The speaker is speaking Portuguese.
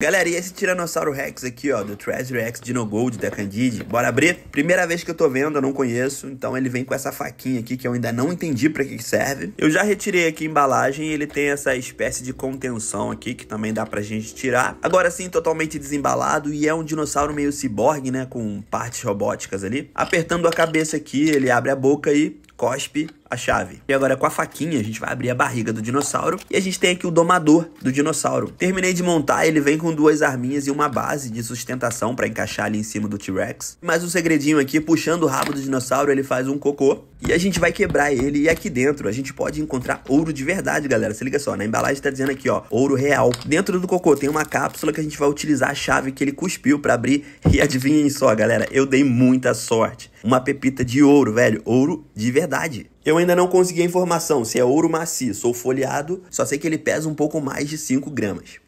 Galera, e esse Tiranossauro Rex aqui, ó, do Treasure X Dino Gold da Candide, bora abrir? Primeira vez que eu tô vendo, eu não conheço, então ele vem com essa faquinha aqui que eu ainda não entendi pra que serve. Eu já retirei aqui a embalagem e ele tem essa espécie de contenção aqui que também dá pra gente tirar. Agora sim, totalmente desembalado e é um dinossauro meio ciborgue, né, com partes robóticas ali. Apertando a cabeça aqui, ele abre a boca e cospe a chave. E agora com a faquinha a gente vai abrir a barriga do dinossauro e a gente tem aqui o domador do dinossauro. Terminei de montar, ele vem com duas arminhas e uma base de sustentação para encaixar ali em cima do T-Rex. Mas um segredinho aqui, puxando o rabo do dinossauro, ele faz um cocô e a gente vai quebrar ele e aqui dentro a gente pode encontrar ouro de verdade, galera. Se liga só, na embalagem tá dizendo aqui, ó, ouro real. Dentro do cocô tem uma cápsula que a gente vai utilizar a chave que ele cuspiu para abrir e adivinhem só, galera, eu dei muita sorte. Uma pepita de ouro, velho, ouro de verdade. Eu ainda não consegui a informação se é ouro maciço ou folheado, só sei que ele pesa um pouco mais de 5 gramas.